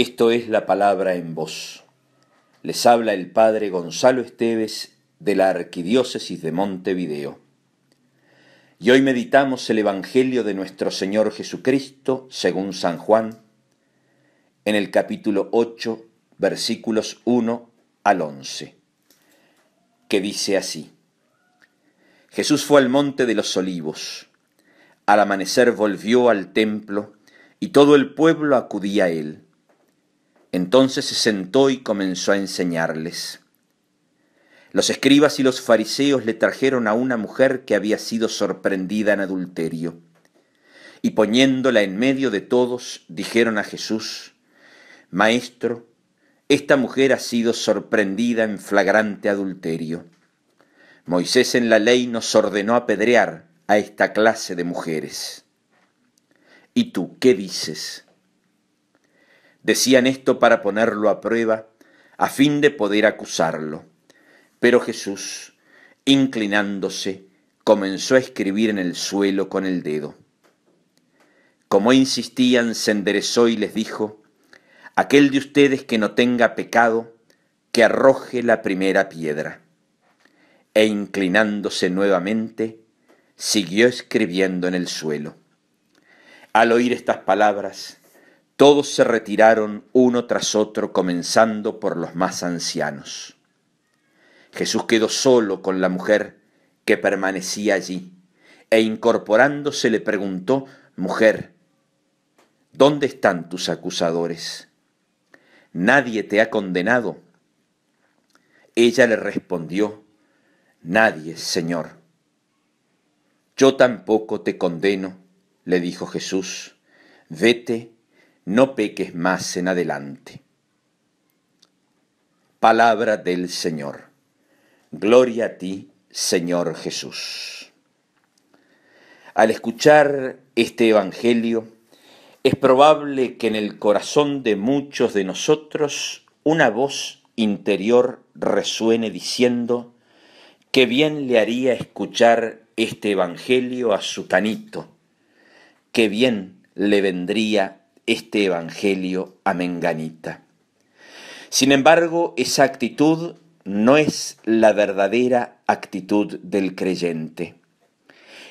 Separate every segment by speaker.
Speaker 1: Esto es la palabra en voz. Les habla el padre Gonzalo Esteves de la Arquidiócesis de Montevideo. Y hoy meditamos el Evangelio de nuestro Señor Jesucristo según San Juan, en el capítulo 8, versículos 1 al 11, que dice así. Jesús fue al monte de los olivos. Al amanecer volvió al templo y todo el pueblo acudía a él. Entonces se sentó y comenzó a enseñarles. Los escribas y los fariseos le trajeron a una mujer que había sido sorprendida en adulterio. Y poniéndola en medio de todos, dijeron a Jesús, Maestro, esta mujer ha sido sorprendida en flagrante adulterio. Moisés en la ley nos ordenó apedrear a esta clase de mujeres. ¿Y tú qué dices? Decían esto para ponerlo a prueba, a fin de poder acusarlo. Pero Jesús, inclinándose, comenzó a escribir en el suelo con el dedo. Como insistían, se enderezó y les dijo, Aquel de ustedes que no tenga pecado, que arroje la primera piedra. E inclinándose nuevamente, siguió escribiendo en el suelo. Al oír estas palabras, todos se retiraron uno tras otro, comenzando por los más ancianos. Jesús quedó solo con la mujer que permanecía allí, e incorporándose le preguntó, Mujer, ¿dónde están tus acusadores? ¿Nadie te ha condenado? Ella le respondió, Nadie, Señor. Yo tampoco te condeno, le dijo Jesús, vete no peques más en adelante. Palabra del Señor. Gloria a ti, Señor Jesús. Al escuchar este Evangelio, es probable que en el corazón de muchos de nosotros una voz interior resuene diciendo, que bien le haría escuchar este Evangelio a su canito, qué bien le vendría este Evangelio a Menganita. Sin embargo, esa actitud no es la verdadera actitud del creyente.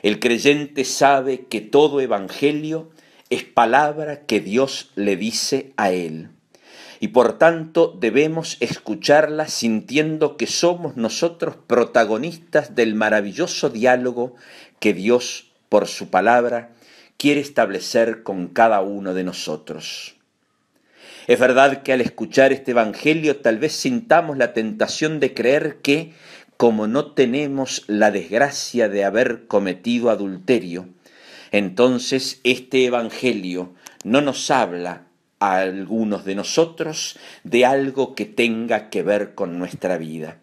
Speaker 1: El creyente sabe que todo Evangelio es palabra que Dios le dice a él. Y por tanto debemos escucharla sintiendo que somos nosotros protagonistas del maravilloso diálogo que Dios, por su palabra, quiere establecer con cada uno de nosotros. Es verdad que al escuchar este Evangelio tal vez sintamos la tentación de creer que, como no tenemos la desgracia de haber cometido adulterio, entonces este Evangelio no nos habla a algunos de nosotros de algo que tenga que ver con nuestra vida.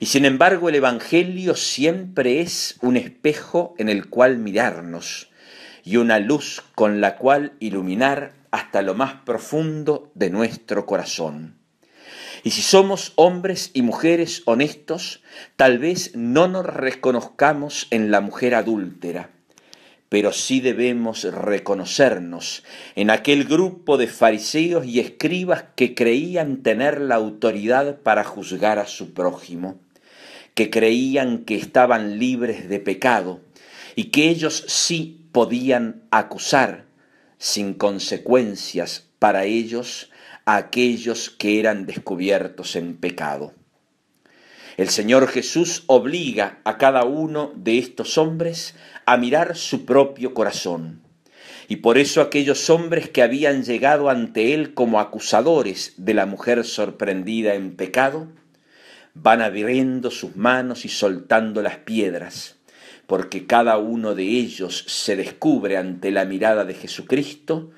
Speaker 1: Y sin embargo el Evangelio siempre es un espejo en el cual mirarnos, y una luz con la cual iluminar hasta lo más profundo de nuestro corazón. Y si somos hombres y mujeres honestos, tal vez no nos reconozcamos en la mujer adúltera, pero sí debemos reconocernos en aquel grupo de fariseos y escribas que creían tener la autoridad para juzgar a su prójimo, que creían que estaban libres de pecado y que ellos sí podían acusar sin consecuencias para ellos a aquellos que eran descubiertos en pecado. El Señor Jesús obliga a cada uno de estos hombres a mirar su propio corazón. Y por eso aquellos hombres que habían llegado ante Él como acusadores de la mujer sorprendida en pecado, van abriendo sus manos y soltando las piedras porque cada uno de ellos se descubre ante la mirada de Jesucristo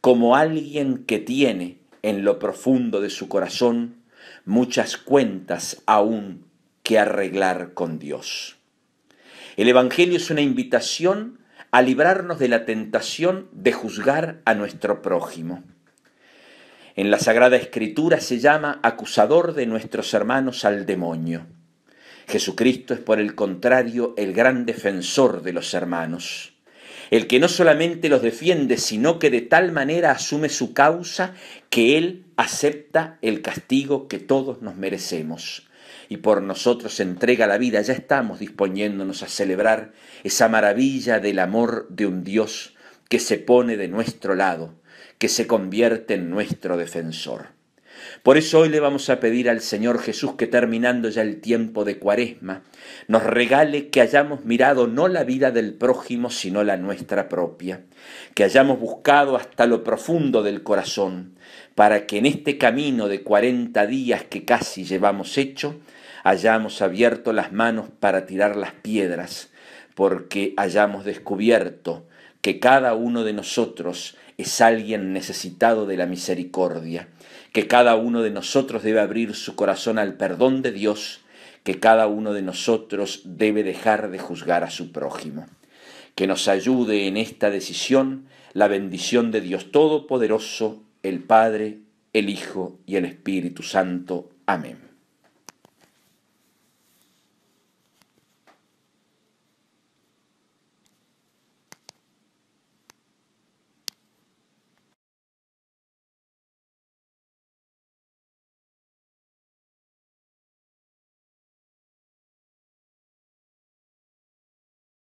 Speaker 1: como alguien que tiene en lo profundo de su corazón muchas cuentas aún que arreglar con Dios. El Evangelio es una invitación a librarnos de la tentación de juzgar a nuestro prójimo. En la Sagrada Escritura se llama acusador de nuestros hermanos al demonio. Jesucristo es por el contrario el gran defensor de los hermanos el que no solamente los defiende, sino que de tal manera asume su causa que Él acepta el castigo que todos nos merecemos. Y por nosotros entrega la vida. Ya estamos disponiéndonos a celebrar esa maravilla del amor de un Dios que se pone de nuestro lado, que se convierte en nuestro defensor. Por eso hoy le vamos a pedir al Señor Jesús que terminando ya el tiempo de cuaresma, nos regale que hayamos mirado no la vida del prójimo, sino la nuestra propia, que hayamos buscado hasta lo profundo del corazón, para que en este camino de cuarenta días que casi llevamos hecho, hayamos abierto las manos para tirar las piedras, porque hayamos descubierto que cada uno de nosotros es alguien necesitado de la misericordia que cada uno de nosotros debe abrir su corazón al perdón de Dios, que cada uno de nosotros debe dejar de juzgar a su prójimo. Que nos ayude en esta decisión la bendición de Dios Todopoderoso, el Padre, el Hijo y el Espíritu Santo. Amén.